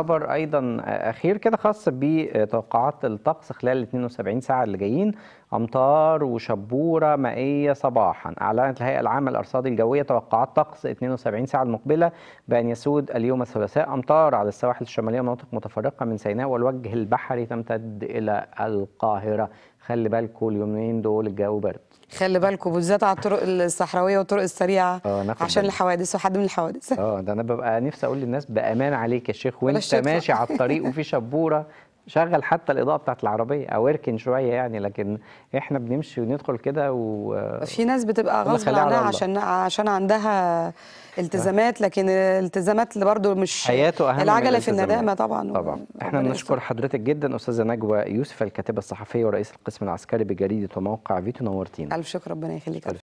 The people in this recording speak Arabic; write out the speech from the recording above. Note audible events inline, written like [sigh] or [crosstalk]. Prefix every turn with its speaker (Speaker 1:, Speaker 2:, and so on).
Speaker 1: خبر ايضا اخير كده خاص بتوقعات الطقس خلال 72 ساعه اللي جايين امطار وشبوره مائيه صباحا اعلنت الهيئه العامه للارصاد الجويه توقعات طقس 72 ساعه المقبله بان يسود اليوم الثلاثاء امطار على السواحل الشماليه ومناطق متفرقه من سيناء والوجه البحري تمتد الى القاهره خلي بالكم اليومين دول الجو برد خلي بالكم بالذات على الطرق الصحراويه والطرق السريعه آه، عشان بالك. الحوادث وحد من الحوادث اه ده انا ببقى نفسي اقول للناس بامان عليك يا شيخ وانت انت ماشي على الطريق وفي [laughs] شبوره شغل حتى الاضاءه بتاعت العربيه او اركن شويه يعني لكن احنا بنمشي وندخل كده و في ناس بتبقى غصب عنها عشان
Speaker 2: عشان عندها التزامات لكن التزامات اللي برضو مش حياته أهم العجله في الندامه طبعا طبعا احنا بنشكر
Speaker 1: حضرتك جدا استاذه نجوى يوسف الكاتبه الصحفيه ورئيس القسم العسكري بجريده وموقع فيتو نورتينا الف شكر ربنا يخليك